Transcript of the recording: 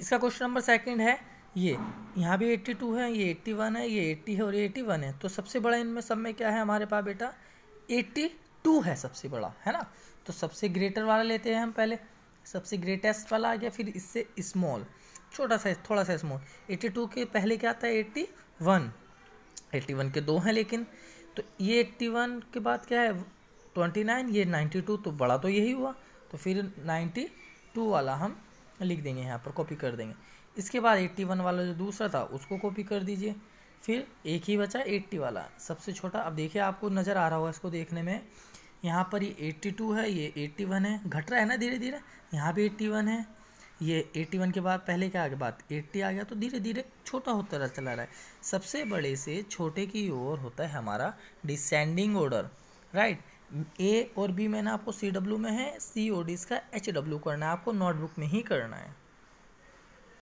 इसका question number second है ये यहाँ भी एट्टी टू है ये एट्टी वन है ये एट्टी है और ये वन है तो सबसे बड़ा इनमें सब में क्या है हमारे पास बेटा एट्टी टू है सबसे बड़ा है ना तो सबसे ग्रेटर वाला लेते हैं हम पहले सबसे ग्रेटेस्ट वाला आ गया फिर इससे स्मॉल छोटा सा थोड़ा सा स्मॉल टू के पहले क्या आता है एट्टी वन के दो हैं लेकिन तो ये वन के बाद क्या है नाइन ये टू तो बड़ा तो यही हुआ तो फिर टू वाला हम लिख देंगे यहाँ पर कॉपी कर देंगे इसके बाद एट्टी वन वाला जो दूसरा था उसको कॉपी कर दीजिए फिर एक ही बचा एट्टी वाला सबसे छोटा अब देखिए आपको नज़र आ रहा होगा इसको देखने में यहाँ पर ये एट्टी टू है ये एट्टी वन है घट रहा है ना धीरे धीरे यहाँ भी एट्टी वन है ये एट्टी वन के बाद पहले क्या आ बात एट्टी आ गया तो धीरे धीरे छोटा होता चला रहा है सबसे बड़े से छोटे की ओर होता है हमारा डिसेंडिंग ऑर्डर राइट ए और बी मैंने आपको सी डब्ल्यू में है सी ओ डी इसका एच डब्ल्यू करना है आपको नोटबुक में ही करना है